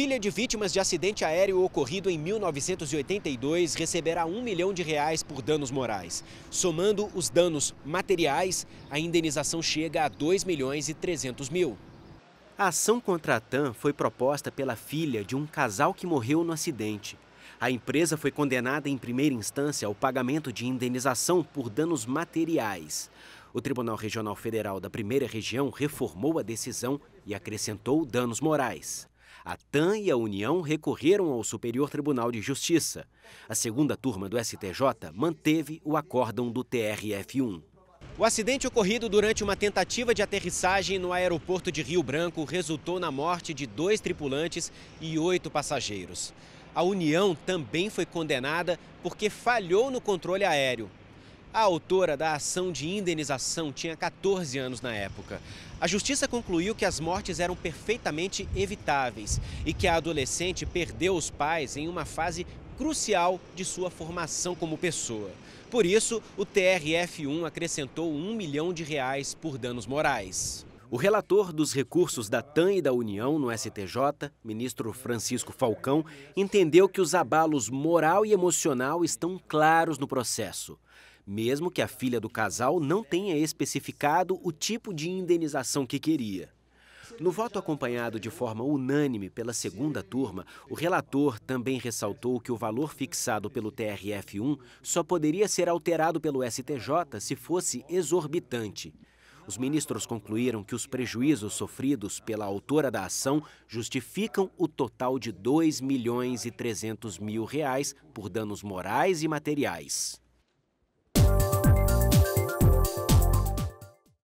Filha de vítimas de acidente aéreo ocorrido em 1982 receberá um milhão de reais por danos morais. Somando os danos materiais, a indenização chega a 2 milhões e 300 mil. A ação contra a TAM foi proposta pela filha de um casal que morreu no acidente. A empresa foi condenada em primeira instância ao pagamento de indenização por danos materiais. O Tribunal Regional Federal da Primeira Região reformou a decisão e acrescentou danos morais. A TAM e a União recorreram ao Superior Tribunal de Justiça. A segunda turma do STJ manteve o acórdão do TRF1. O acidente ocorrido durante uma tentativa de aterrissagem no aeroporto de Rio Branco resultou na morte de dois tripulantes e oito passageiros. A União também foi condenada porque falhou no controle aéreo. A autora da ação de indenização tinha 14 anos na época. A justiça concluiu que as mortes eram perfeitamente evitáveis e que a adolescente perdeu os pais em uma fase crucial de sua formação como pessoa. Por isso, o TRF1 acrescentou um milhão de reais por danos morais. O relator dos recursos da TAM e da União no STJ, ministro Francisco Falcão, entendeu que os abalos moral e emocional estão claros no processo mesmo que a filha do casal não tenha especificado o tipo de indenização que queria. No voto acompanhado de forma unânime pela segunda turma, o relator também ressaltou que o valor fixado pelo TRF1 só poderia ser alterado pelo STJ se fosse exorbitante. Os ministros concluíram que os prejuízos sofridos pela autora da ação justificam o total de 2 milhões e 300 mil reais por danos morais e materiais.